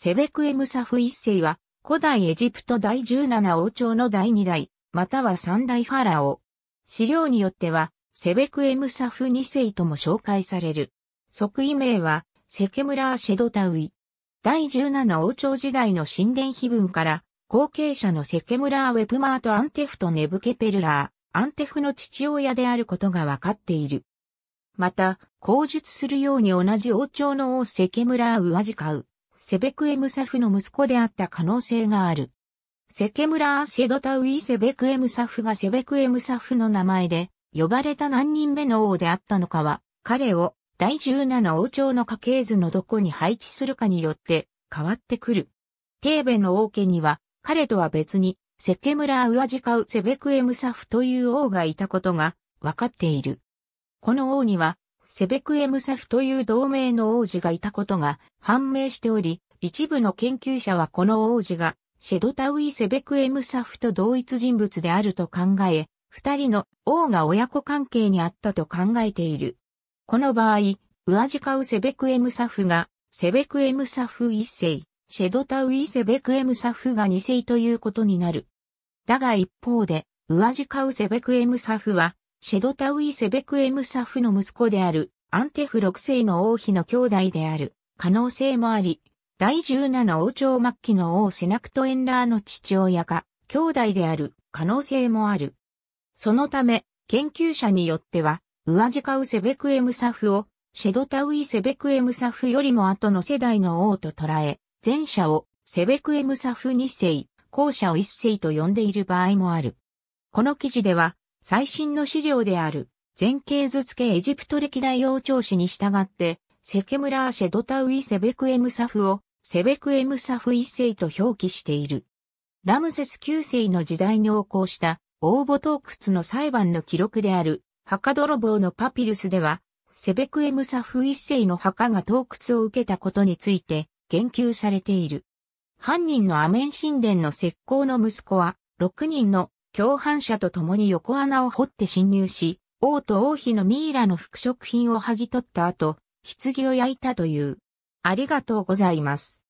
セベクエムサフ一世は、古代エジプト第17王朝の第2代、または3代ファラオ。資料によっては、セベクエムサフ2世とも紹介される。即位名は、セケムラーシェドタウイ。第17王朝時代の神殿碑文から、後継者のセケムラー・ウェプマート・アンテフとネブケペルラー、アンテフの父親であることがわかっている。また、口述するように同じ王朝の王セケムラー・ウアジカウ、セベクエムサフの息子であった可能性がある。セケムラーシェドタウィ。セベクエムサフがセベクエムサフの名前で呼ばれた何人目の王であったのかは、彼を第17王朝の家系図のどこに配置するかによって変わってくる。テーベの王家には、彼とは別に、セケムラ・ウアジカウ・セベクエムサフという王がいたことが分かっている。この王には、セベクエムサフという同盟の王子がいたことが判明しており、一部の研究者はこの王子がシェドタウイ・セベクエムサフと同一人物であると考え、二人の王が親子関係にあったと考えている。この場合、ウアジカウ・セベクエムサフが、セベクエムサフ一世、シェドタウイ・セベクエムサフが二世ということになる。だが一方で、ウアジカウ・セベクエムサフは、シェドタウイ・セベクエムサフの息子である、アンテフ6世の王妃の兄弟である、可能性もあり、第17王朝末期の王セナクトエンラーの父親が、兄弟である、可能性もある。そのため、研究者によっては、ウアジカウ・セベクエムサフを、シェドタウイ・セベクエムサフよりも後の世代の王と捉え、前者を、セベクエムサフ2世、後者を1世と呼んでいる場合もある。この記事では、最新の資料である、前景図付けエジプト歴代王朝史に従って、セケムラーシェドタウイセベクエムサフを、セベクエムサフ一世と表記している。ラムセス9世の時代に横行した応募洞窟の裁判の記録である墓泥棒のパピルスでは、セベクエムサフ一世の墓が洞窟を受けたことについて言及されている。犯人のアメン神殿の石膏の息子は、6人の共犯者と共に横穴を掘って侵入し、王と王妃のミイラの服飾品を剥ぎ取った後、棺を焼いたという。ありがとうございます。